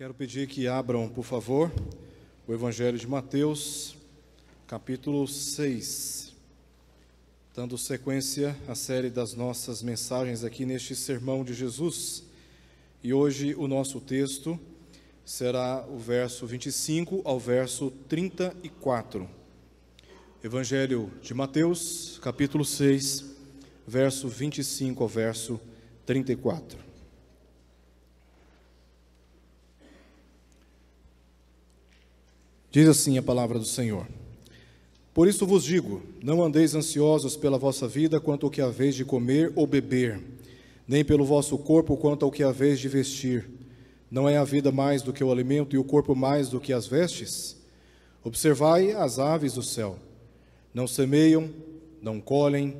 Quero pedir que abram, por favor, o Evangelho de Mateus, capítulo 6, dando sequência à série das nossas mensagens aqui neste Sermão de Jesus. E hoje o nosso texto será o verso 25 ao verso 34. Evangelho de Mateus, capítulo 6, verso 25 ao verso 34. Diz assim a palavra do Senhor: Por isso vos digo: não andeis ansiosos pela vossa vida quanto ao que haveis de comer ou beber, nem pelo vosso corpo quanto ao que haveis de vestir. Não é a vida mais do que o alimento e o corpo mais do que as vestes? Observai as aves do céu: não semeiam, não colhem,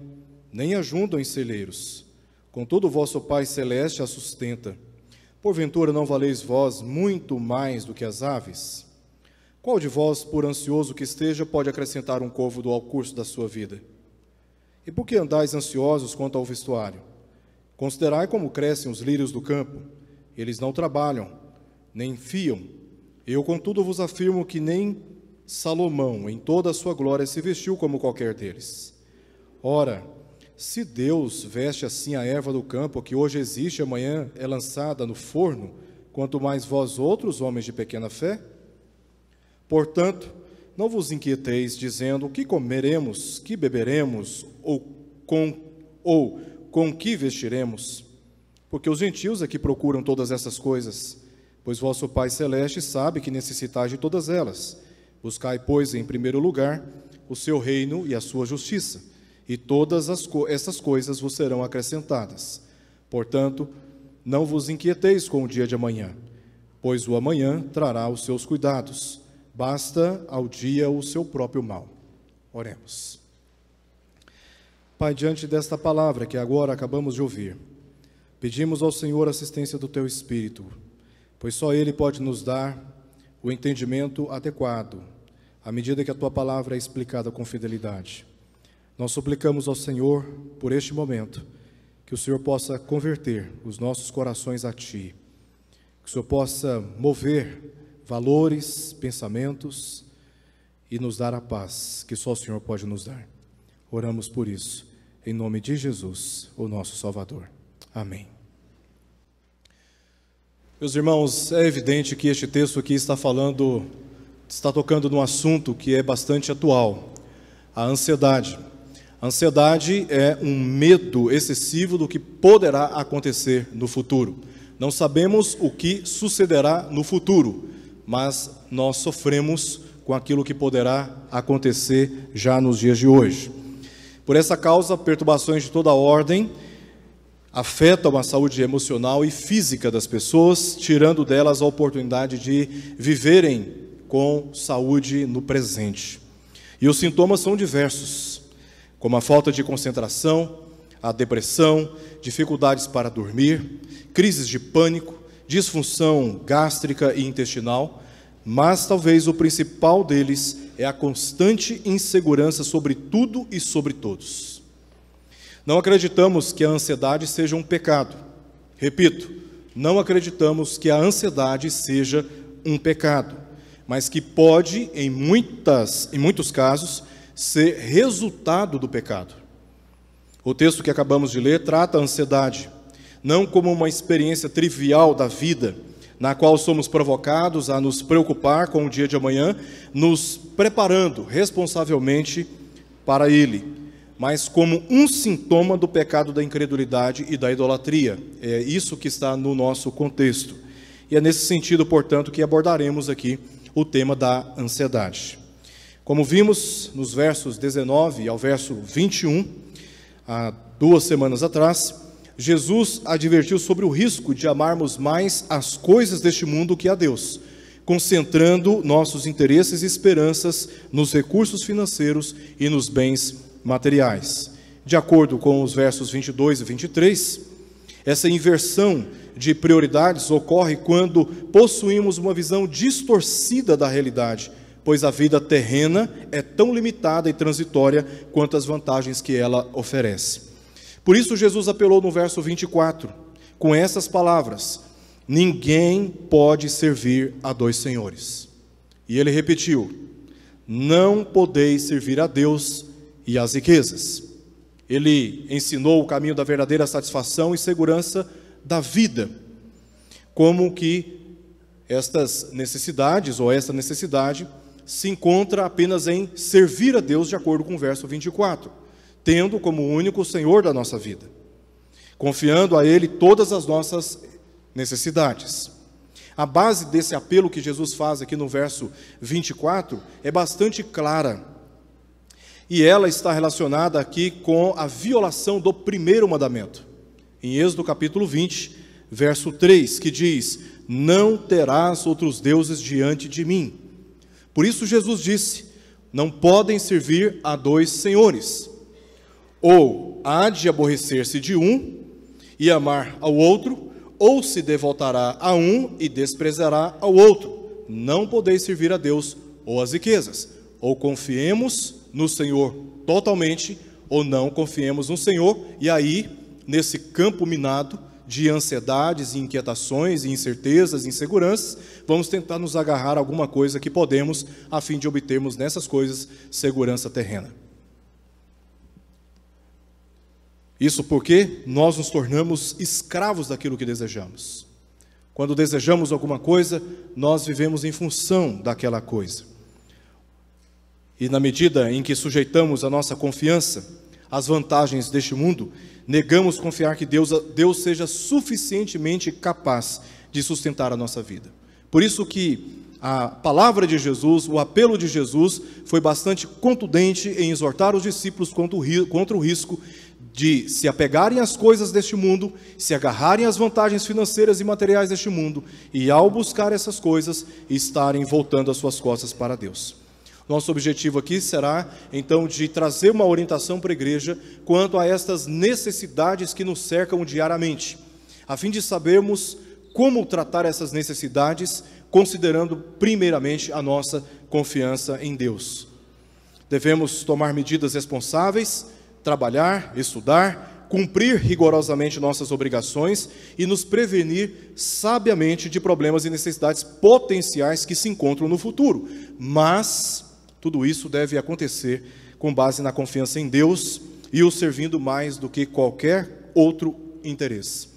nem ajuntam em celeiros. Contudo, vosso Pai celeste as sustenta. Porventura não valeis vós muito mais do que as aves? Qual de vós, por ansioso que esteja, pode acrescentar um côvado ao curso da sua vida? E por que andais ansiosos quanto ao vestuário? Considerai como crescem os lírios do campo. Eles não trabalham, nem fiam. Eu, contudo, vos afirmo que nem Salomão, em toda a sua glória, se vestiu como qualquer deles. Ora, se Deus veste assim a erva do campo, que hoje existe, amanhã é lançada no forno, quanto mais vós outros, homens de pequena fé, Portanto, não vos inquieteis dizendo o que comeremos, que beberemos ou com ou com que vestiremos, porque os gentios é que procuram todas essas coisas, pois vosso Pai celeste sabe que necessitais de todas elas. Buscai, pois, em primeiro lugar o seu reino e a sua justiça, e todas as co essas coisas vos serão acrescentadas. Portanto, não vos inquieteis com o dia de amanhã, pois o amanhã trará os seus cuidados. Basta ao dia o seu próprio mal. Oremos. Pai, diante desta palavra que agora acabamos de ouvir, pedimos ao Senhor a assistência do teu Espírito, pois só Ele pode nos dar o entendimento adequado, à medida que a tua palavra é explicada com fidelidade. Nós suplicamos ao Senhor, por este momento, que o Senhor possa converter os nossos corações a Ti, que o Senhor possa mover valores, pensamentos e nos dar a paz que só o Senhor pode nos dar. Oramos por isso, em nome de Jesus, o nosso Salvador. Amém. Meus irmãos, é evidente que este texto aqui está falando, está tocando num assunto que é bastante atual: a ansiedade. A ansiedade é um medo excessivo do que poderá acontecer no futuro. Não sabemos o que sucederá no futuro mas nós sofremos com aquilo que poderá acontecer já nos dias de hoje. Por essa causa, perturbações de toda ordem afetam a saúde emocional e física das pessoas, tirando delas a oportunidade de viverem com saúde no presente. E os sintomas são diversos, como a falta de concentração, a depressão, dificuldades para dormir, crises de pânico, disfunção gástrica e intestinal, mas talvez o principal deles é a constante insegurança sobre tudo e sobre todos. Não acreditamos que a ansiedade seja um pecado. Repito, não acreditamos que a ansiedade seja um pecado, mas que pode, em, muitas, em muitos casos, ser resultado do pecado. O texto que acabamos de ler trata a ansiedade, não como uma experiência trivial da vida, na qual somos provocados a nos preocupar com o dia de amanhã, nos preparando responsavelmente para ele, mas como um sintoma do pecado da incredulidade e da idolatria. É isso que está no nosso contexto. E é nesse sentido, portanto, que abordaremos aqui o tema da ansiedade. Como vimos nos versos 19 ao verso 21, há duas semanas atrás, Jesus advertiu sobre o risco de amarmos mais as coisas deste mundo que a Deus, concentrando nossos interesses e esperanças nos recursos financeiros e nos bens materiais. De acordo com os versos 22 e 23, essa inversão de prioridades ocorre quando possuímos uma visão distorcida da realidade, pois a vida terrena é tão limitada e transitória quanto as vantagens que ela oferece. Por isso, Jesus apelou no verso 24, com essas palavras: Ninguém pode servir a dois senhores. E ele repetiu: Não podeis servir a Deus e às riquezas. Ele ensinou o caminho da verdadeira satisfação e segurança da vida. Como que estas necessidades, ou esta necessidade, se encontra apenas em servir a Deus, de acordo com o verso 24 tendo como único o Senhor da nossa vida, confiando a Ele todas as nossas necessidades. A base desse apelo que Jesus faz aqui no verso 24 é bastante clara. E ela está relacionada aqui com a violação do primeiro mandamento. Em Êxodo capítulo 20, verso 3, que diz: Não terás outros deuses diante de mim. Por isso Jesus disse: Não podem servir a dois senhores, ou há de aborrecer-se de um e amar ao outro, ou se devotará a um e desprezará ao outro. Não podeis servir a Deus ou às riquezas. Ou confiemos no Senhor totalmente, ou não confiemos no Senhor, e aí, nesse campo minado de ansiedades, inquietações, incertezas, inseguranças, vamos tentar nos agarrar a alguma coisa que podemos, a fim de obtermos nessas coisas segurança terrena. Isso porque nós nos tornamos escravos daquilo que desejamos. Quando desejamos alguma coisa, nós vivemos em função daquela coisa. E na medida em que sujeitamos a nossa confiança às vantagens deste mundo, negamos confiar que Deus, Deus seja suficientemente capaz de sustentar a nossa vida. Por isso que a palavra de Jesus, o apelo de Jesus, foi bastante contundente em exortar os discípulos contra o, contra o risco de se apegarem às coisas deste mundo, se agarrarem às vantagens financeiras e materiais deste mundo, e ao buscar essas coisas, estarem voltando as suas costas para Deus. Nosso objetivo aqui será, então, de trazer uma orientação para a igreja quanto a estas necessidades que nos cercam diariamente, a fim de sabermos como tratar essas necessidades, considerando primeiramente a nossa confiança em Deus. Devemos tomar medidas responsáveis trabalhar, estudar, cumprir rigorosamente nossas obrigações e nos prevenir sabiamente de problemas e necessidades potenciais que se encontram no futuro. Mas tudo isso deve acontecer com base na confiança em Deus e o servindo mais do que qualquer outro interesse.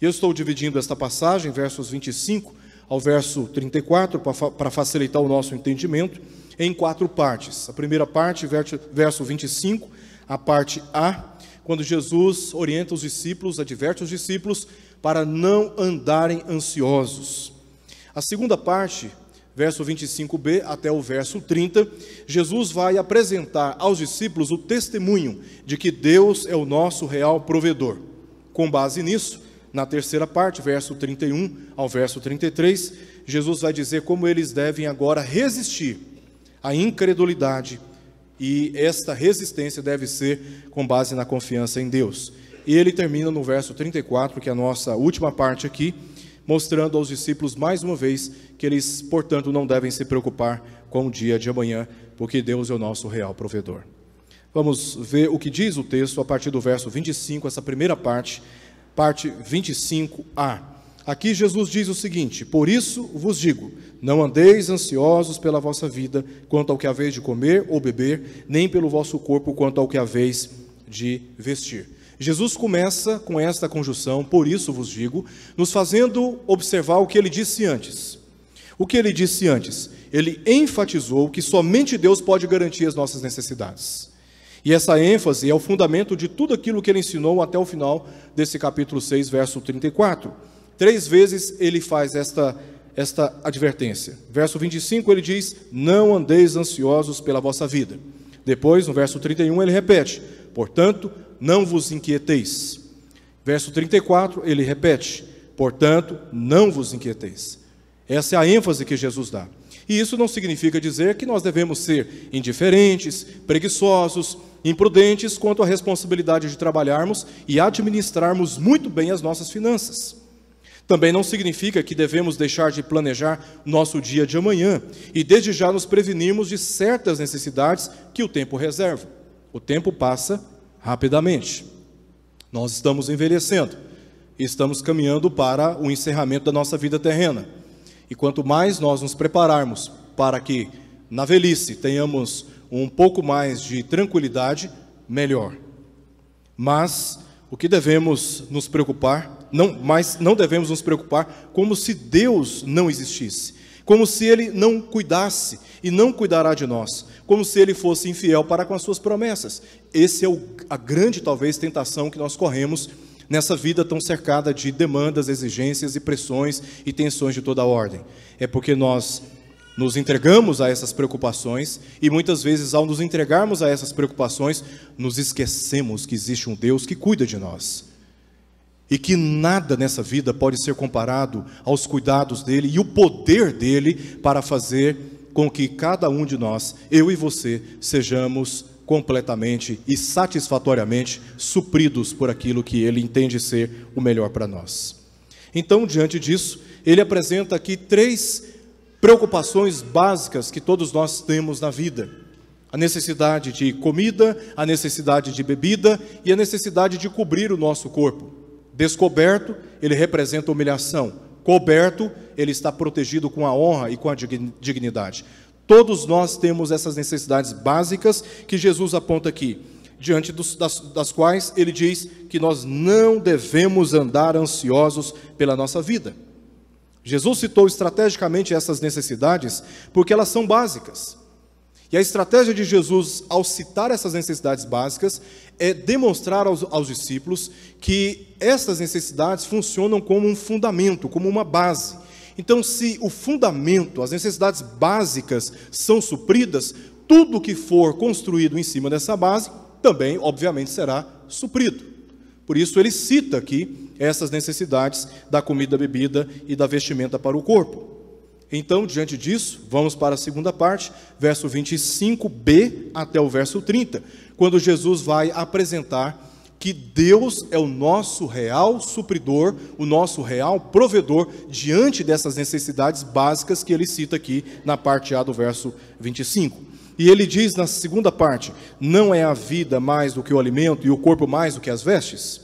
Eu estou dividindo esta passagem, versos 25 ao verso 34, para facilitar o nosso entendimento, em quatro partes. A primeira parte, verso 25 a parte A, quando Jesus orienta os discípulos, adverte os discípulos para não andarem ansiosos. A segunda parte, verso 25b até o verso 30, Jesus vai apresentar aos discípulos o testemunho de que Deus é o nosso real provedor. Com base nisso, na terceira parte, verso 31 ao verso 33, Jesus vai dizer como eles devem agora resistir à incredulidade e esta resistência deve ser com base na confiança em Deus. E ele termina no verso 34, que é a nossa última parte aqui, mostrando aos discípulos mais uma vez que eles, portanto, não devem se preocupar com o dia de amanhã, porque Deus é o nosso real provedor. Vamos ver o que diz o texto a partir do verso 25, essa primeira parte, parte 25a. Aqui Jesus diz o seguinte: Por isso vos digo, não andeis ansiosos pela vossa vida, quanto ao que haveis de comer ou beber, nem pelo vosso corpo, quanto ao que haveis de vestir. Jesus começa com esta conjunção, por isso vos digo, nos fazendo observar o que ele disse antes. O que ele disse antes? Ele enfatizou que somente Deus pode garantir as nossas necessidades. E essa ênfase é o fundamento de tudo aquilo que ele ensinou até o final desse capítulo 6, verso 34. Três vezes ele faz esta esta advertência. Verso 25 ele diz: Não andeis ansiosos pela vossa vida. Depois, no verso 31, ele repete: Portanto, não vos inquieteis. Verso 34, ele repete: Portanto, não vos inquieteis. Essa é a ênfase que Jesus dá. E isso não significa dizer que nós devemos ser indiferentes, preguiçosos, imprudentes quanto à responsabilidade de trabalharmos e administrarmos muito bem as nossas finanças. Também não significa que devemos deixar de planejar nosso dia de amanhã e desde já nos prevenirmos de certas necessidades que o tempo reserva. O tempo passa rapidamente. Nós estamos envelhecendo e estamos caminhando para o encerramento da nossa vida terrena. E quanto mais nós nos prepararmos para que na velhice tenhamos um pouco mais de tranquilidade, melhor. Mas o que devemos nos preocupar não, mas não devemos nos preocupar como se Deus não existisse, como se Ele não cuidasse e não cuidará de nós, como se Ele fosse infiel para com as suas promessas. Essa é o, a grande, talvez, tentação que nós corremos nessa vida tão cercada de demandas, exigências e pressões e tensões de toda a ordem. É porque nós nos entregamos a essas preocupações e muitas vezes, ao nos entregarmos a essas preocupações, nos esquecemos que existe um Deus que cuida de nós e que nada nessa vida pode ser comparado aos cuidados dele e o poder dele para fazer com que cada um de nós, eu e você, sejamos completamente e satisfatoriamente supridos por aquilo que ele entende ser o melhor para nós. Então, diante disso, ele apresenta aqui três preocupações básicas que todos nós temos na vida: a necessidade de comida, a necessidade de bebida e a necessidade de cobrir o nosso corpo. Descoberto, ele representa humilhação. Coberto, ele está protegido com a honra e com a dignidade. Todos nós temos essas necessidades básicas que Jesus aponta aqui, diante dos, das, das quais ele diz que nós não devemos andar ansiosos pela nossa vida. Jesus citou estrategicamente essas necessidades porque elas são básicas. E a estratégia de Jesus, ao citar essas necessidades básicas, é demonstrar aos, aos discípulos que essas necessidades funcionam como um fundamento, como uma base. Então, se o fundamento, as necessidades básicas são supridas, tudo que for construído em cima dessa base também, obviamente, será suprido. Por isso, ele cita aqui essas necessidades da comida, bebida e da vestimenta para o corpo. Então, diante disso, vamos para a segunda parte, verso 25b até o verso 30, quando Jesus vai apresentar que Deus é o nosso real supridor, o nosso real provedor diante dessas necessidades básicas que ele cita aqui na parte A do verso 25. E ele diz na segunda parte: Não é a vida mais do que o alimento e o corpo mais do que as vestes?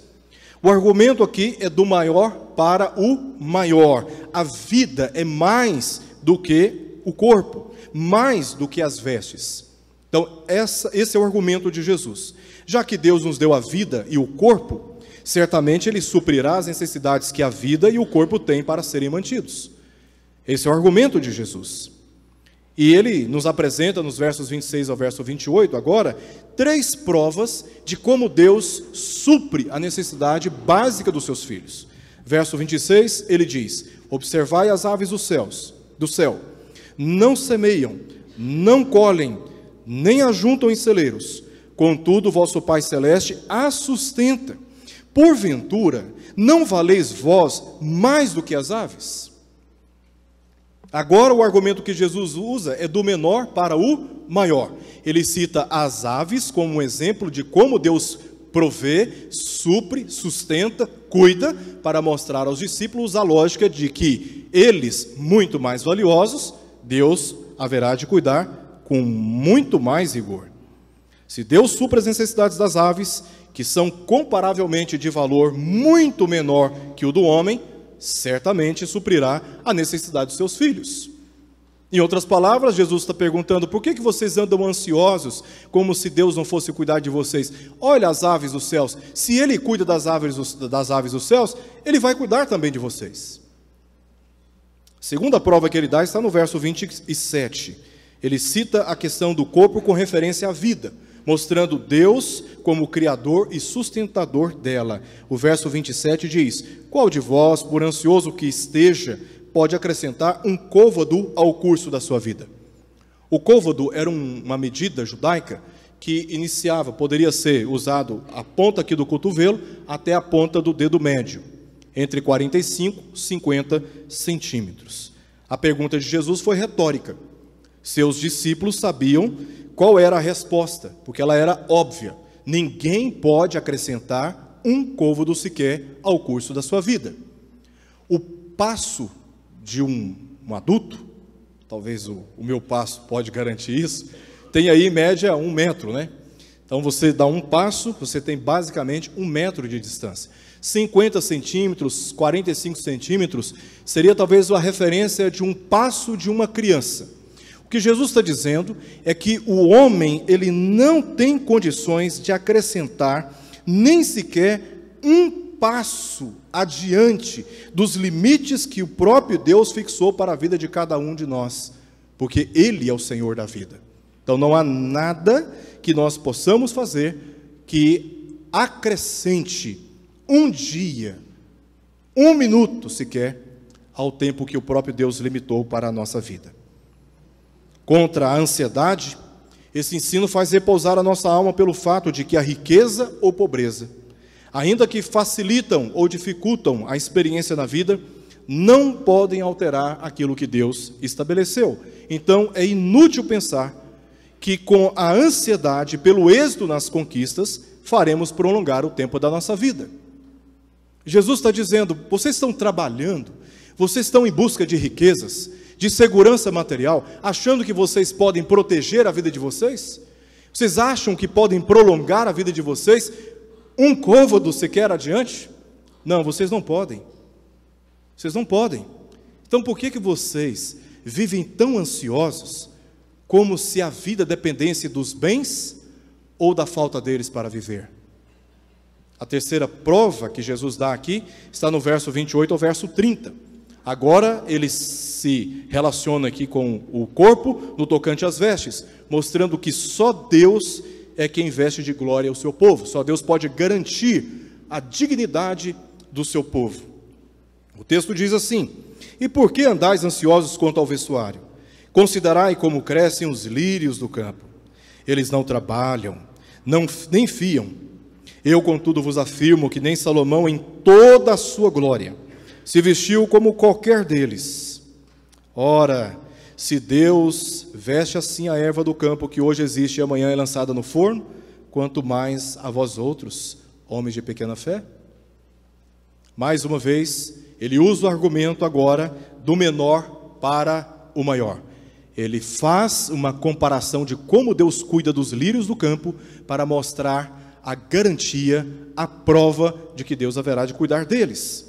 O argumento aqui é do maior para o maior. A vida é mais do que o corpo, mais do que as vestes. Então, essa, esse é o argumento de Jesus. Já que Deus nos deu a vida e o corpo, certamente Ele suprirá as necessidades que a vida e o corpo têm para serem mantidos. Esse é o argumento de Jesus. E ele nos apresenta nos versos 26 ao verso 28 agora três provas de como Deus supre a necessidade básica dos seus filhos. Verso 26, ele diz: Observai as aves dos céus, do céu. Não semeiam, não colhem, nem ajuntam em celeiros. Contudo, vosso Pai celeste as sustenta. Porventura, não valeis vós mais do que as aves? Agora, o argumento que Jesus usa é do menor para o maior. Ele cita as aves como um exemplo de como Deus provê, supre, sustenta, cuida, para mostrar aos discípulos a lógica de que eles, muito mais valiosos, Deus haverá de cuidar com muito mais rigor. Se Deus supra as necessidades das aves, que são comparavelmente de valor muito menor que o do homem, certamente suprirá a necessidade dos seus filhos. Em outras palavras, Jesus está perguntando: por que, que vocês andam ansiosos, como se Deus não fosse cuidar de vocês? Olha as aves dos céus. Se Ele cuida das aves, das aves dos céus, Ele vai cuidar também de vocês. Segunda prova que ele dá está no verso 27. Ele cita a questão do corpo com referência à vida mostrando Deus como Criador e sustentador dela. O verso 27 diz: Qual de vós, por ansioso que esteja, pode acrescentar um côvado ao curso da sua vida? O côvado era um, uma medida judaica que iniciava, poderia ser usado a ponta aqui do cotovelo até a ponta do dedo médio, entre 45 e 50 centímetros. A pergunta de Jesus foi retórica. Seus discípulos sabiam qual era a resposta? Porque ela era óbvia. Ninguém pode acrescentar um côvado sequer ao curso da sua vida. O passo de um, um adulto, talvez o, o, meu passo pode garantir isso, tem aí em média um metro, né? Então você dá um passo, você tem basicamente um metro de distância. 50 centímetros, 45 centímetros seria talvez a referência de um passo de uma criança. O que Jesus está dizendo é que o homem ele não tem condições de acrescentar nem sequer um passo adiante dos limites que o próprio Deus fixou para a vida de cada um de nós, porque Ele é o Senhor da vida. Então não há nada que nós possamos fazer que acrescente um dia, um minuto sequer, ao tempo que o próprio Deus limitou para a nossa vida contra a ansiedade, esse ensino faz repousar a nossa alma pelo fato de que a riqueza ou pobreza, ainda que facilitam ou dificultam a experiência na vida, não podem alterar aquilo que Deus estabeleceu. Então é inútil pensar que com a ansiedade pelo êxito nas conquistas faremos prolongar o tempo da nossa vida. Jesus está dizendo: vocês estão trabalhando, vocês estão em busca de riquezas, de segurança material, achando que vocês podem proteger a vida de vocês? Vocês acham que podem prolongar a vida de vocês um côvado sequer adiante? Não, vocês não podem. Vocês não podem. Então por que que vocês vivem tão ansiosos como se a vida dependesse dos bens ou da falta deles para viver? A terceira prova que Jesus dá aqui está no verso 28 ao verso 30. Agora ele se relaciona aqui com o corpo no tocante às vestes, mostrando que só Deus é quem veste de glória o seu povo, só Deus pode garantir a dignidade do seu povo. O texto diz assim: E por que andais ansiosos quanto ao vestuário? Considerai como crescem os lírios do campo. Eles não trabalham, não, nem fiam. Eu, contudo, vos afirmo que nem Salomão, em toda a sua glória, se vestiu como qualquer deles. Ora, se Deus veste assim a erva do campo que hoje existe e amanhã é lançada no forno, quanto mais a vós outros, homens de pequena fé? Mais uma vez, ele usa o argumento agora do menor para o maior. Ele faz uma comparação de como Deus cuida dos lírios do campo para mostrar a garantia, a prova de que Deus haverá de cuidar deles.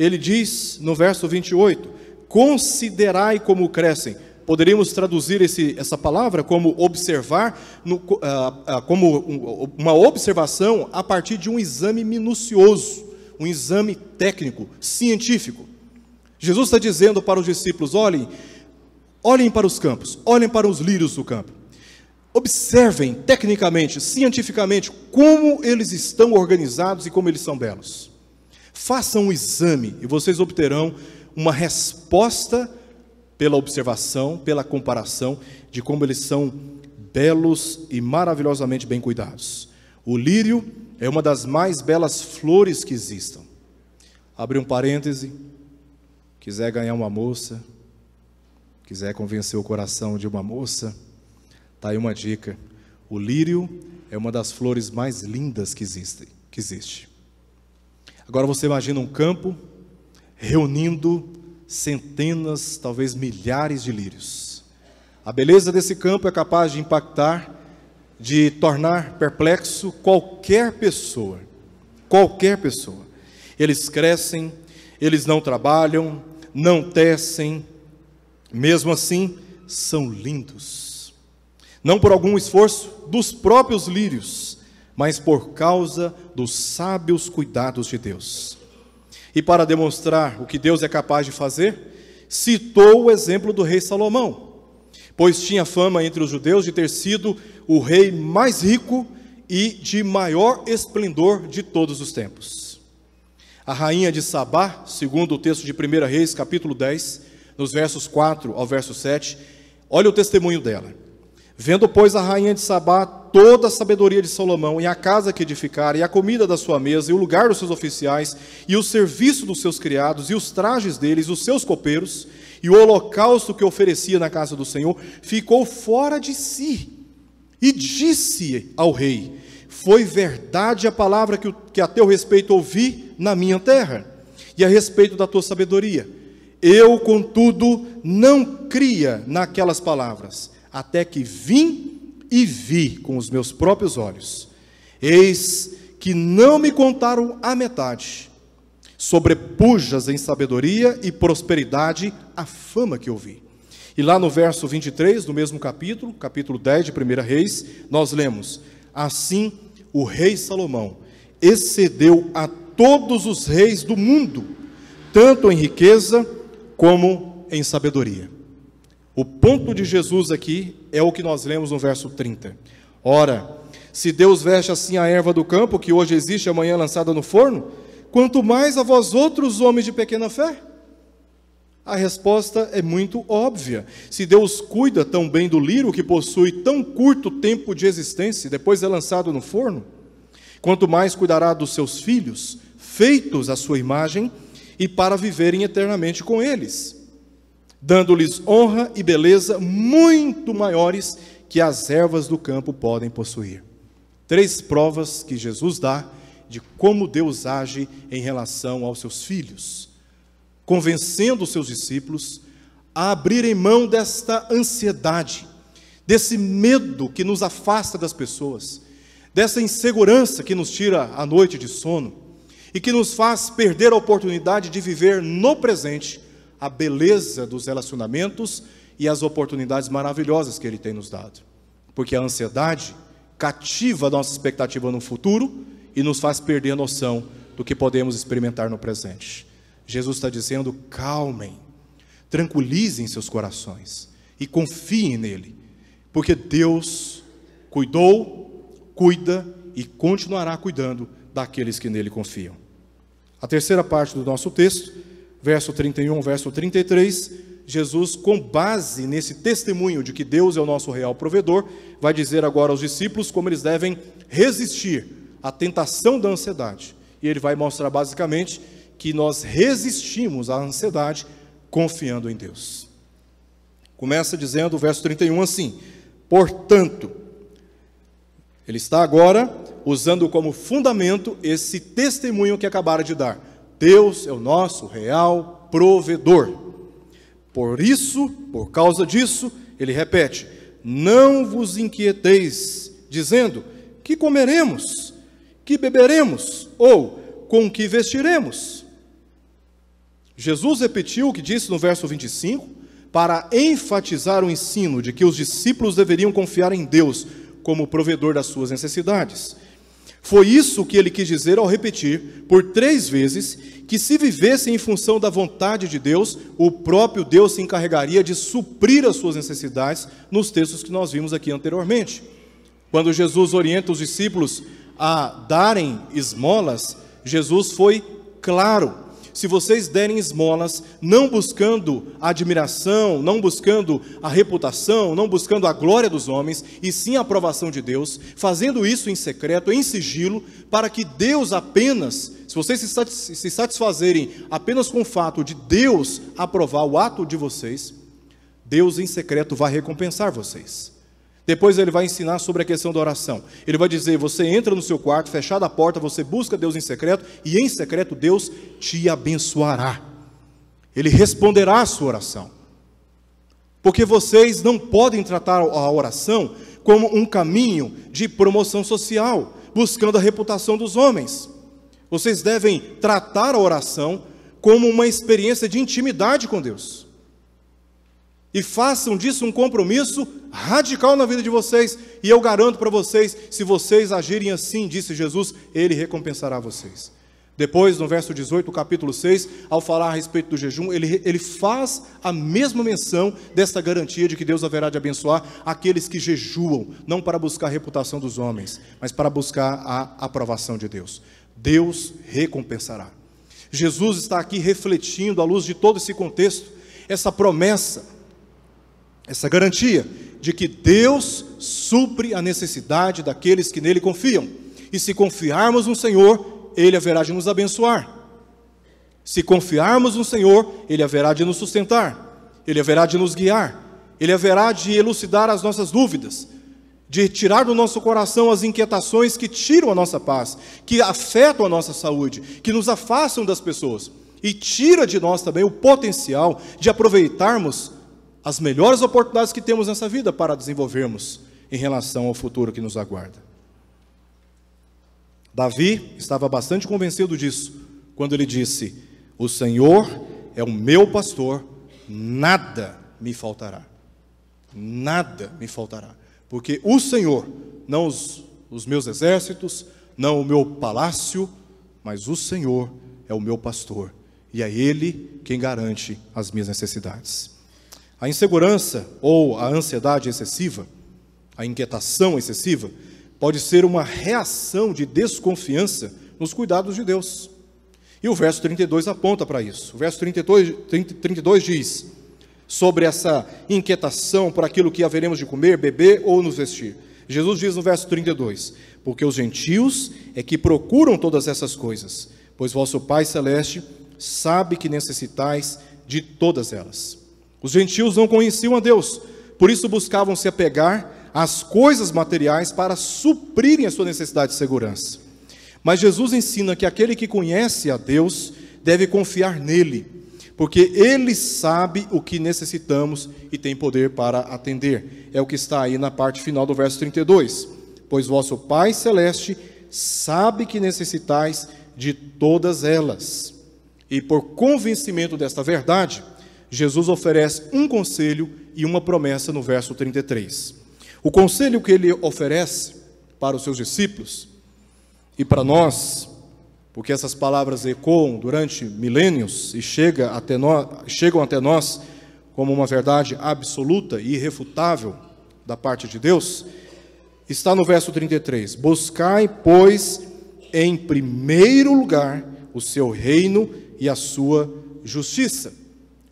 Ele diz no verso 28: Considerai como crescem. Poderíamos traduzir esse, essa palavra como observar, no, ah, ah, como um, uma observação a partir de um exame minucioso, um exame técnico, científico. Jesus está dizendo para os discípulos: olhem, olhem para os campos, olhem para os lírios do campo. Observem tecnicamente, cientificamente, como eles estão organizados e como eles são belos. Façam um exame e vocês obterão uma resposta pela observação, pela comparação de como eles são belos e maravilhosamente bem cuidados. O lírio é uma das mais belas flores que existam. Abre um parêntese. Quiser ganhar uma moça, quiser convencer o coração de uma moça, tá aí uma dica. O lírio é uma das flores mais lindas que existe. Que existe. Agora você imagina um campo reunindo centenas, talvez milhares de lírios. A beleza desse campo é capaz de impactar, de tornar perplexo qualquer pessoa. Qualquer pessoa. Eles crescem, eles não trabalham, não tecem, mesmo assim, são lindos. Não por algum esforço dos próprios lírios, mas por causa dos sábios cuidados de Deus. E para demonstrar o que Deus é capaz de fazer, citou o exemplo do rei Salomão, pois tinha fama entre os judeus de ter sido o rei mais rico e de maior esplendor de todos os tempos. A rainha de Sabá, segundo o texto de 1 Reis, capítulo 10, nos versos 4 ao verso 7, olha o testemunho dela. Vendo, pois, a rainha de Sabá toda a sabedoria de Salomão, e a casa que edificara, e a comida da sua mesa, e o lugar dos seus oficiais, e o serviço dos seus criados, e os trajes deles, os seus copeiros, e o holocausto que oferecia na casa do Senhor, ficou fora de si. E disse ao rei: Foi verdade a palavra que, que a teu respeito ouvi na minha terra, e a respeito da tua sabedoria. Eu, contudo, não cria naquelas palavras até que vim e vi com os meus próprios olhos. Eis que não me contaram a metade. Sobrepujas em sabedoria e prosperidade a fama que ouvi. E lá no verso 23 do mesmo capítulo, capítulo 10 de 1 Reis, nós lemos: Assim o rei Salomão excedeu a todos os reis do mundo, tanto em riqueza como em sabedoria. O ponto de Jesus aqui é o que nós lemos no verso 30. Ora, se Deus veste assim a erva do campo, que hoje existe, amanhã é lançada no forno, quanto mais a vós outros homens de pequena fé? A resposta é muito óbvia. Se Deus cuida tão bem do liro que possui tão curto tempo de existência, e depois é lançado no forno, quanto mais cuidará dos seus filhos, feitos à sua imagem, e para viverem eternamente com eles dando-lhes honra e beleza muito maiores que as ervas do campo podem possuir. Três provas que Jesus dá de como Deus age em relação aos seus filhos, convencendo os seus discípulos a abrirem mão desta ansiedade, desse medo que nos afasta das pessoas, dessa insegurança que nos tira a noite de sono e que nos faz perder a oportunidade de viver no presente a beleza dos relacionamentos e as oportunidades maravilhosas que Ele tem nos dado. Porque a ansiedade cativa a nossa expectativa no futuro e nos faz perder a noção do que podemos experimentar no presente. Jesus está dizendo: calmem, tranquilizem seus corações e confiem nele, porque Deus cuidou, cuida e continuará cuidando daqueles que nele confiam. A terceira parte do nosso texto verso 31, verso 33, Jesus, com base nesse testemunho de que Deus é o nosso real provedor, vai dizer agora aos discípulos como eles devem resistir à tentação da ansiedade. E ele vai mostrar basicamente que nós resistimos à ansiedade confiando em Deus. Começa dizendo o verso 31 assim: Portanto, ele está agora usando como fundamento esse testemunho que acabara de dar Deus é o nosso real provedor. Por isso, por causa disso, ele repete: Não vos inquieteis, dizendo: Que comeremos? Que beberemos? Ou com que vestiremos? Jesus repetiu o que disse no verso 25 para enfatizar o ensino de que os discípulos deveriam confiar em Deus como provedor das suas necessidades. Foi isso que ele quis dizer ao repetir por três vezes que, se vivessem em função da vontade de Deus, o próprio Deus se encarregaria de suprir as suas necessidades nos textos que nós vimos aqui anteriormente. Quando Jesus orienta os discípulos a darem esmolas, Jesus foi claro se vocês derem esmolas, não buscando a admiração, não buscando a reputação, não buscando a glória dos homens, e sim a aprovação de Deus, fazendo isso em secreto, em sigilo, para que Deus apenas, se vocês se satisfazerem apenas com o fato de Deus aprovar o ato de vocês, Deus em secreto vai recompensar vocês. Depois ele vai ensinar sobre a questão da oração. Ele vai dizer: você entra no seu quarto, fechada a porta, você busca Deus em secreto, e em secreto Deus te abençoará. Ele responderá a sua oração. Porque vocês não podem tratar a oração como um caminho de promoção social, buscando a reputação dos homens. Vocês devem tratar a oração como uma experiência de intimidade com Deus. E façam disso um compromisso radical na vida de vocês. E eu garanto para vocês: se vocês agirem assim, disse Jesus, Ele recompensará vocês. Depois, no verso 18, capítulo 6, ao falar a respeito do jejum, ele, ele faz a mesma menção dessa garantia de que Deus haverá de abençoar aqueles que jejuam, não para buscar a reputação dos homens, mas para buscar a aprovação de Deus. Deus recompensará. Jesus está aqui refletindo, à luz de todo esse contexto, essa promessa essa garantia de que Deus supre a necessidade daqueles que nele confiam. E se confiarmos no Senhor, ele haverá de nos abençoar. Se confiarmos no Senhor, ele haverá de nos sustentar, ele haverá de nos guiar, ele haverá de elucidar as nossas dúvidas, de tirar do nosso coração as inquietações que tiram a nossa paz, que afetam a nossa saúde, que nos afastam das pessoas e tira de nós também o potencial de aproveitarmos as melhores oportunidades que temos nessa vida para desenvolvermos em relação ao futuro que nos aguarda. Davi estava bastante convencido disso quando ele disse: O Senhor é o meu pastor, nada me faltará. Nada me faltará. Porque o Senhor, não os, os meus exércitos, não o meu palácio, mas o Senhor é o meu pastor, e é Ele quem garante as minhas necessidades. A insegurança ou a ansiedade excessiva, a inquietação excessiva, pode ser uma reação de desconfiança nos cuidados de Deus. E o verso 32 aponta para isso. O verso 32, 30, 32 diz sobre essa inquietação por aquilo que haveremos de comer, beber ou nos vestir. Jesus diz no verso 32: Porque os gentios é que procuram todas essas coisas, pois vosso Pai Celeste sabe que necessitais de todas elas. Os gentios não conheciam a Deus, por isso buscavam se apegar às coisas materiais para suprirem a sua necessidade de segurança. Mas Jesus ensina que aquele que conhece a Deus deve confiar nele, porque ele sabe o que necessitamos e tem poder para atender. É o que está aí na parte final do verso 32. Pois vosso Pai celeste sabe que necessitais de todas elas. E por convencimento desta verdade, Jesus oferece um conselho e uma promessa no verso 33. O conselho que ele oferece para os seus discípulos e para nós, porque essas palavras ecoam durante milênios e chega até nós, chegam até nós como uma verdade absoluta e irrefutável da parte de Deus, está no verso 33: Buscai, pois, em primeiro lugar o seu reino e a sua justiça.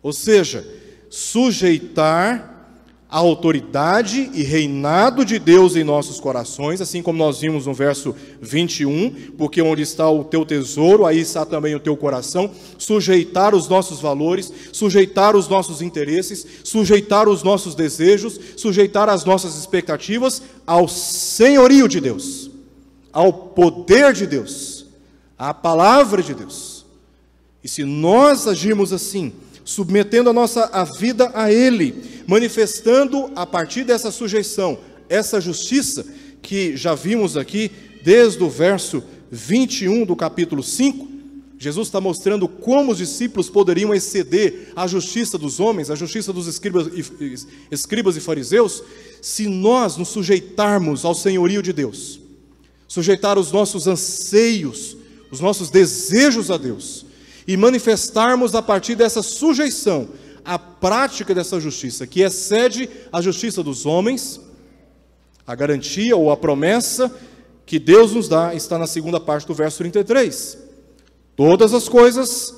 Ou seja, sujeitar a autoridade e reinado de Deus em nossos corações, assim como nós vimos no verso 21, porque onde está o teu tesouro, aí está também o teu coração, sujeitar os nossos valores, sujeitar os nossos interesses, sujeitar os nossos desejos, sujeitar as nossas expectativas ao senhorio de Deus, ao poder de Deus, à palavra de Deus. E se nós agirmos assim, submetendo a nossa a vida a Ele, manifestando a partir dessa sujeição essa justiça que já vimos aqui desde o verso 21 do capítulo 5. Jesus está mostrando como os discípulos poderiam exceder a justiça dos homens, a justiça dos escribas e, escribas e fariseus, se nós nos sujeitarmos ao senhorio de Deus, sujeitar os nossos anseios, os nossos desejos a Deus, e manifestarmos a partir dessa sujeição a prática dessa justiça, que excede a justiça dos homens, a garantia ou a promessa que Deus nos dá está na segunda parte do verso 33. Todas as coisas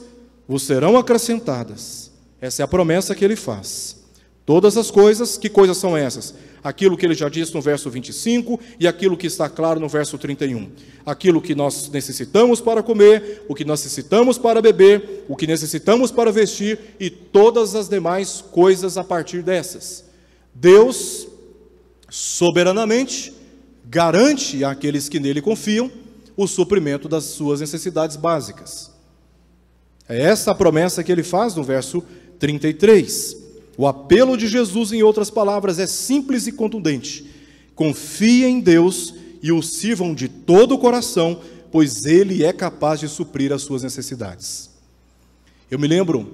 vos serão acrescentadas. Essa é a promessa que ele faz. Todas as coisas, que coisas são essas? Aquilo que ele já disse no verso 25 e aquilo que está claro no verso 31. Aquilo que nós necessitamos para comer, o que nós necessitamos para beber, o que necessitamos para vestir e todas as demais coisas a partir dessas. Deus, soberanamente, garante àqueles que nele confiam o suprimento das suas necessidades básicas. É essa a promessa que ele faz no verso 33. O apelo de Jesus, em outras palavras, é simples e contundente: confiem em Deus e o sirvam de todo o coração, pois Ele é capaz de suprir as suas necessidades. Eu me lembro,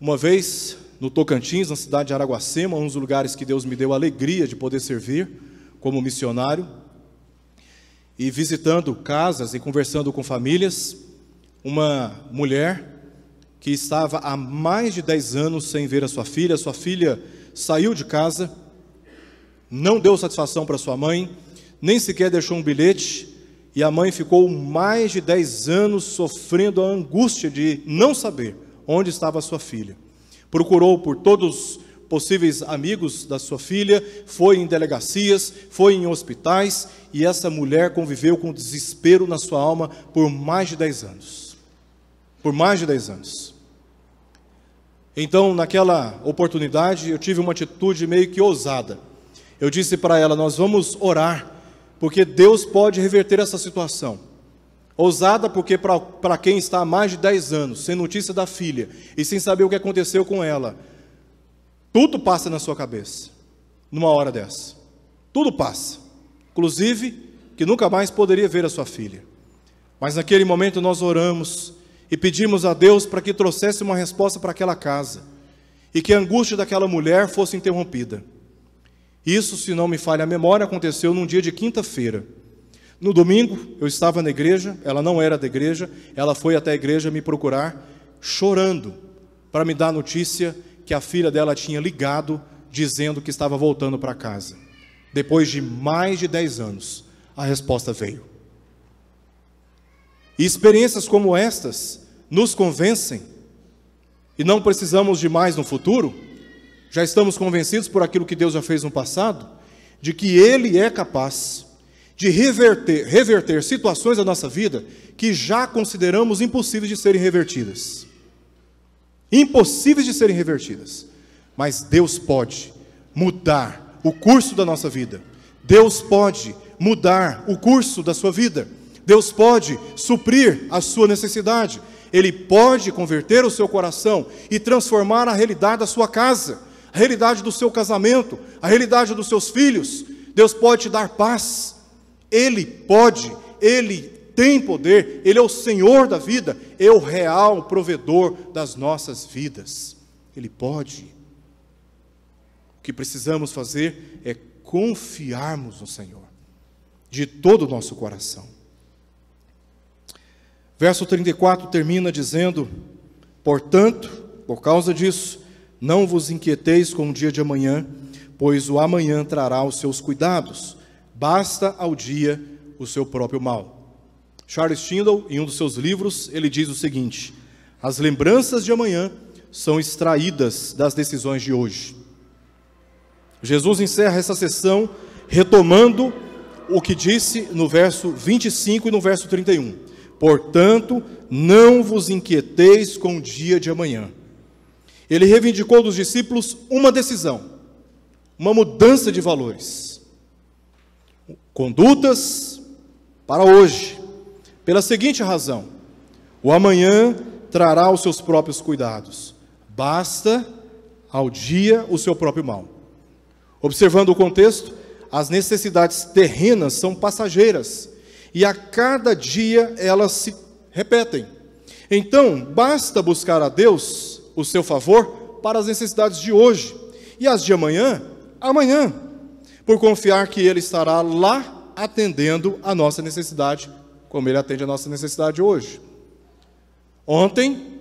uma vez no Tocantins, na cidade de Araguacema, um dos lugares que Deus me deu a alegria de poder servir como missionário, e visitando casas e conversando com famílias, uma mulher que estava há mais de 10 anos sem ver a sua filha. Sua filha saiu de casa, não deu satisfação para sua mãe, nem sequer deixou um bilhete, e a mãe ficou mais de 10 anos sofrendo a angústia de não saber onde estava a sua filha. Procurou por todos possíveis amigos da sua filha, foi em delegacias, foi em hospitais, e essa mulher conviveu com desespero na sua alma por mais de 10 anos por mais de 10 anos. Então, naquela oportunidade, eu tive uma atitude meio que ousada. Eu disse para ela: Nós vamos orar, porque Deus pode reverter essa situação. Ousada, porque para quem está há mais de 10 anos, sem notícia da filha e sem saber o que aconteceu com ela, tudo passa na sua cabeça, numa hora dessa. Tudo passa. Inclusive, que nunca mais poderia ver a sua filha. Mas naquele momento nós oramos e pedimos a Deus para que trouxesse uma resposta para aquela casa e que a angústia daquela mulher fosse interrompida. Isso, se não me falha a memória, aconteceu num dia de quinta-feira. No domingo, eu estava na igreja, ela não era da igreja, ela foi até a igreja me procurar, chorando, para me dar a notícia que a filha dela tinha ligado, dizendo que estava voltando para casa. Depois de mais de dez anos, a resposta veio. E experiências como estas nos convencem, e não precisamos de mais no futuro, já estamos convencidos por aquilo que Deus já fez no passado, de que Ele é capaz de reverter, reverter situações da nossa vida que já consideramos impossíveis de serem revertidas. Impossíveis de serem revertidas. Mas Deus pode mudar o curso da nossa vida. Deus pode mudar o curso da sua vida. Deus pode suprir a sua necessidade. Ele pode converter o seu coração e transformar a realidade da sua casa, a realidade do seu casamento, a realidade dos seus filhos. Deus pode te dar paz. Ele pode, ele tem poder, ele é o Senhor da vida, é o real provedor das nossas vidas. Ele pode. O que precisamos fazer é confiarmos no Senhor de todo o nosso coração. Verso 34 termina dizendo: Portanto, por causa disso, não vos inquieteis com o dia de amanhã, pois o amanhã trará os seus cuidados, basta ao dia o seu próprio mal. Charles Tindall, em um dos seus livros, ele diz o seguinte: As lembranças de amanhã são extraídas das decisões de hoje. Jesus encerra essa sessão retomando o que disse no verso 25 e no verso 31. Portanto, não vos inquieteis com o dia de amanhã. Ele reivindicou dos discípulos uma decisão, uma mudança de valores, condutas para hoje, pela seguinte razão: o amanhã trará os seus próprios cuidados, basta ao dia o seu próprio mal. Observando o contexto, as necessidades terrenas são passageiras e a cada dia elas se repetem. Então, basta buscar a Deus o seu favor para as necessidades de hoje e as de amanhã, amanhã, por confiar que Ele estará lá atendendo a nossa necessidade, como Ele atende a nossa necessidade hoje. Ontem,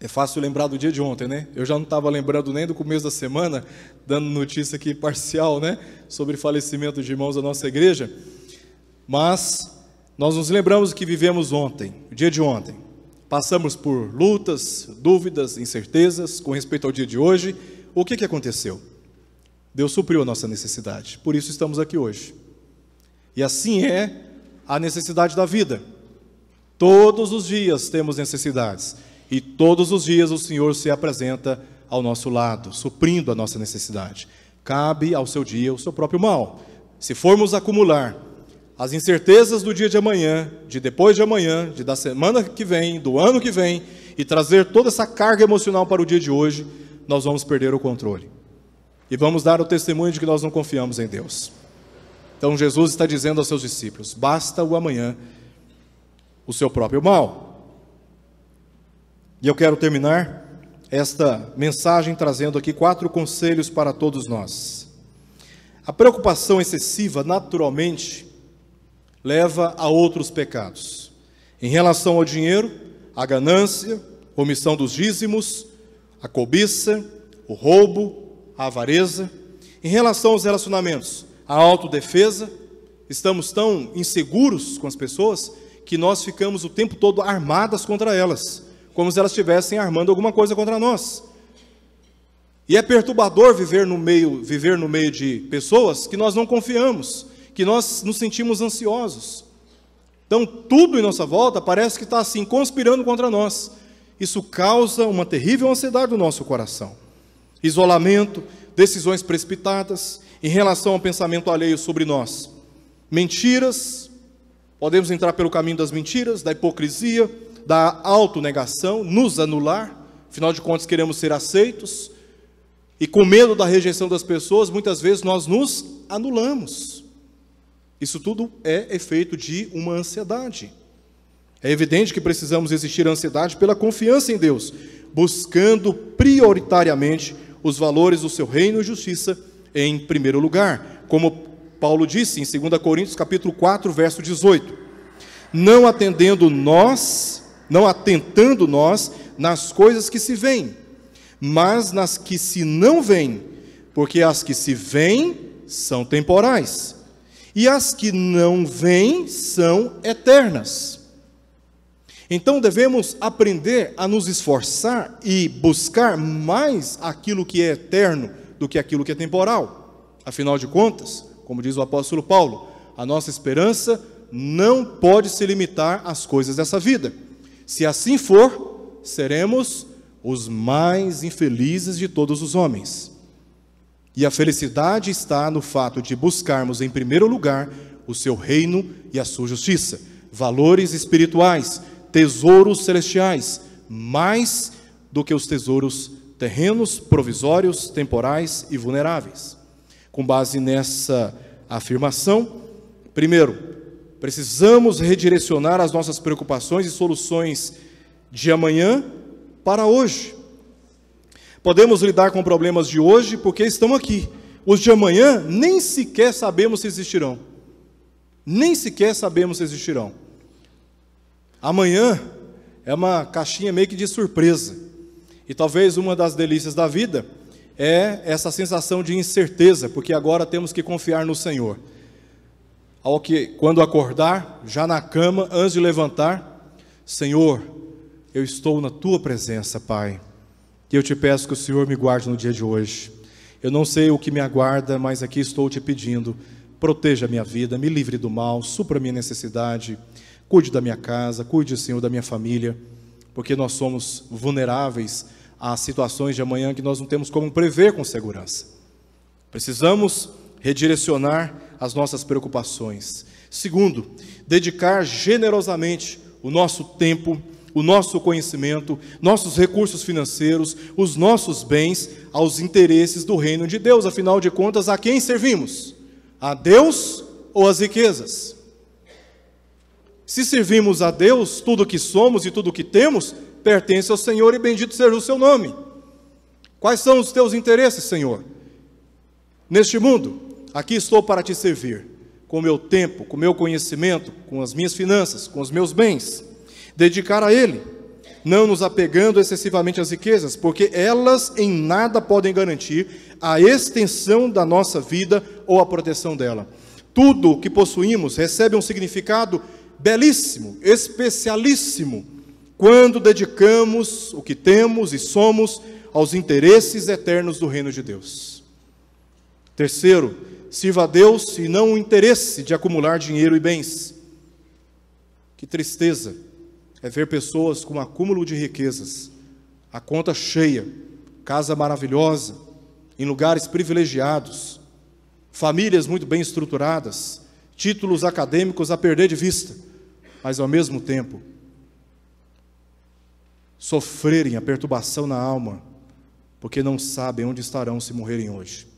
é fácil lembrar do dia de ontem, né? Eu já não estava lembrando nem do começo da semana, dando notícia aqui parcial, né? Sobre falecimento de irmãos da nossa igreja. Mas nós nos lembramos que vivemos ontem, o dia de ontem. Passamos por lutas, dúvidas, incertezas com respeito ao dia de hoje. O que, que aconteceu? Deus supriu a nossa necessidade, por isso estamos aqui hoje. E assim é a necessidade da vida. Todos os dias temos necessidades, e todos os dias o Senhor se apresenta ao nosso lado, suprindo a nossa necessidade. Cabe ao seu dia o seu próprio mal. Se formos acumular as incertezas do dia de amanhã, de depois de amanhã, de da semana que vem, do ano que vem, e trazer toda essa carga emocional para o dia de hoje, nós vamos perder o controle. E vamos dar o testemunho de que nós não confiamos em Deus. Então Jesus está dizendo aos seus discípulos: basta o amanhã o seu próprio mal. E eu quero terminar esta mensagem trazendo aqui quatro conselhos para todos nós. A preocupação excessiva, naturalmente, leva a outros pecados. Em relação ao dinheiro, a ganância, omissão dos dízimos, a cobiça, o roubo, a avareza. Em relação aos relacionamentos, a autodefesa, estamos tão inseguros com as pessoas que nós ficamos o tempo todo armadas contra elas, como se elas estivessem armando alguma coisa contra nós. E é perturbador viver no meio, viver no meio de pessoas que nós não confiamos, que nós nos sentimos ansiosos. Então, tudo em nossa volta parece que está assim, conspirando contra nós. Isso causa uma terrível ansiedade no nosso coração. Isolamento, decisões precipitadas em relação ao pensamento alheio sobre nós. Mentiras, podemos entrar pelo caminho das mentiras, da hipocrisia, da autonegação, nos anular, afinal de contas queremos ser aceitos, e com medo da rejeição das pessoas, muitas vezes nós nos anulamos. Isso tudo é efeito de uma ansiedade. É evidente que precisamos existir ansiedade pela confiança em Deus, buscando prioritariamente os valores do seu reino e justiça em primeiro lugar, como Paulo disse em 2 Coríntios capítulo 4, verso 18: Não atendendo nós, não atentando nós nas coisas que se veem, mas nas que se não veem, porque as que se veem são temporais, e as que não vêm são eternas. Então devemos aprender a nos esforçar e buscar mais aquilo que é eterno do que aquilo que é temporal. Afinal de contas, como diz o apóstolo Paulo, a nossa esperança não pode se limitar às coisas dessa vida. Se assim for, seremos os mais infelizes de todos os homens. E a felicidade está no fato de buscarmos, em primeiro lugar, o seu reino e a sua justiça, valores espirituais, tesouros celestiais, mais do que os tesouros terrenos, provisórios, temporais e vulneráveis. Com base nessa afirmação, primeiro, precisamos redirecionar as nossas preocupações e soluções de amanhã para hoje. Podemos lidar com problemas de hoje porque estão aqui. Os de amanhã nem sequer sabemos se existirão. Nem sequer sabemos se existirão. Amanhã é uma caixinha meio que de surpresa. E talvez uma das delícias da vida é essa sensação de incerteza, porque agora temos que confiar no Senhor. Ao que, quando acordar, já na cama, antes de levantar, Senhor, eu estou na tua presença, Pai. E eu te peço que o Senhor me guarde no dia de hoje. Eu não sei o que me aguarda, mas aqui estou te pedindo: proteja a minha vida, me livre do mal, supra minha necessidade, cuide da minha casa, cuide, Senhor, da minha família, porque nós somos vulneráveis a situações de amanhã que nós não temos como prever com segurança. Precisamos redirecionar as nossas preocupações. Segundo, dedicar generosamente o nosso tempo o nosso conhecimento, nossos recursos financeiros, os nossos bens aos interesses do reino de Deus. Afinal de contas, a quem servimos? A Deus ou às riquezas? Se servimos a Deus, tudo o que somos e tudo o que temos pertence ao Senhor e bendito seja o seu nome. Quais são os teus interesses, Senhor? Neste mundo, aqui estou para te servir, com meu tempo, com meu conhecimento, com as minhas finanças, com os meus bens dedicar a Ele, não nos apegando excessivamente às riquezas, porque elas em nada podem garantir a extensão da nossa vida ou a proteção dela. Tudo o que possuímos recebe um significado belíssimo, especialíssimo, quando dedicamos o que temos e somos aos interesses eternos do reino de Deus. Terceiro, sirva a Deus e não o interesse de acumular dinheiro e bens. Que tristeza é ver pessoas com um acúmulo de riquezas, a conta cheia, casa maravilhosa, em lugares privilegiados, famílias muito bem estruturadas, títulos acadêmicos a perder de vista, mas ao mesmo tempo sofrerem a perturbação na alma, porque não sabem onde estarão se morrerem hoje.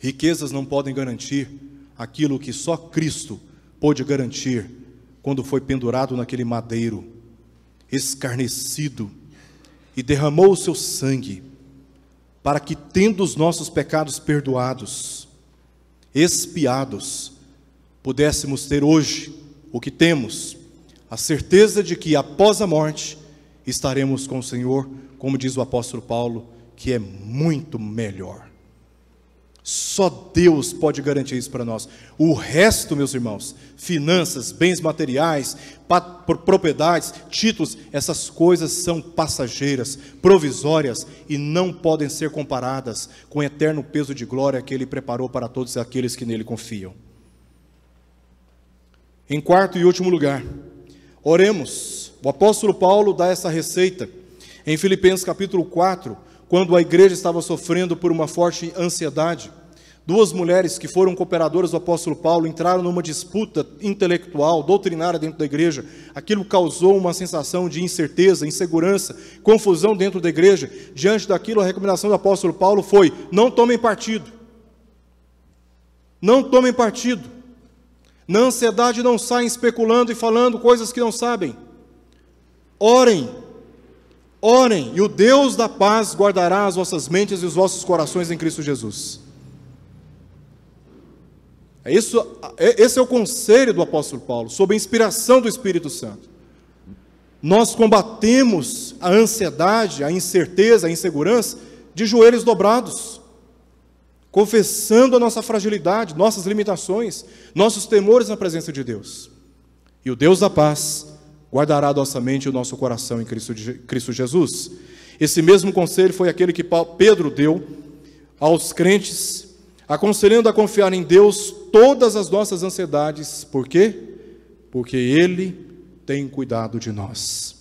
Riquezas não podem garantir aquilo que só Cristo pode garantir quando foi pendurado naquele madeiro, escarnecido, e derramou o seu sangue, para que, tendo os nossos pecados perdoados, expiados, pudéssemos ter hoje o que temos, a certeza de que após a morte estaremos com o Senhor, como diz o apóstolo Paulo, que é muito melhor. Só Deus pode garantir isso para nós. O resto, meus irmãos, finanças, bens materiais, propriedades, títulos, essas coisas são passageiras, provisórias e não podem ser comparadas com o eterno peso de glória que Ele preparou para todos aqueles que nele confiam. Em quarto e último lugar, oremos. O apóstolo Paulo dá essa receita em Filipenses capítulo 4 quando a igreja estava sofrendo por uma forte ansiedade, duas mulheres que foram cooperadoras do apóstolo Paulo entraram numa disputa intelectual, doutrinária dentro da igreja. Aquilo causou uma sensação de incerteza, insegurança, confusão dentro da igreja. Diante daquilo, a recomendação do apóstolo Paulo foi: não tomem partido. Não tomem partido. Na ansiedade, não saem especulando e falando coisas que não sabem. Orem Orem, e o Deus da paz guardará as vossas mentes e os vossos corações em Cristo Jesus. É isso, é, esse é o conselho do apóstolo Paulo, sob a inspiração do Espírito Santo. Nós combatemos a ansiedade, a incerteza, a insegurança de joelhos dobrados, confessando a nossa fragilidade, nossas limitações, nossos temores na presença de Deus. E o Deus da paz guardará nossa mente e o nosso coração em Cristo, Cristo Jesus. Esse mesmo conselho foi aquele que Pedro deu aos crentes, aconselhando a confiar em Deus todas as nossas ansiedades, por quê? Porque Ele tem cuidado de nós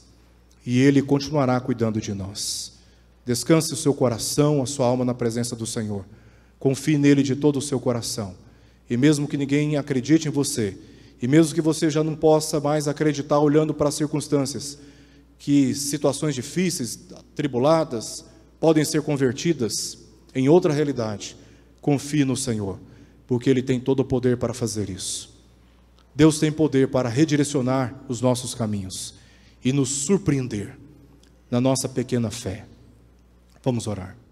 e Ele continuará cuidando de nós. Descanse o seu coração, a sua alma na presença do Senhor. Confie nele de todo o seu coração. E mesmo que ninguém acredite em você, e mesmo que você já não possa mais acreditar olhando para as circunstâncias, que situações difíceis, tribuladas, podem ser convertidas em outra realidade, confie no Senhor, porque Ele tem todo o poder para fazer isso. Deus tem poder para redirecionar os nossos caminhos e nos surpreender na nossa pequena fé. Vamos orar.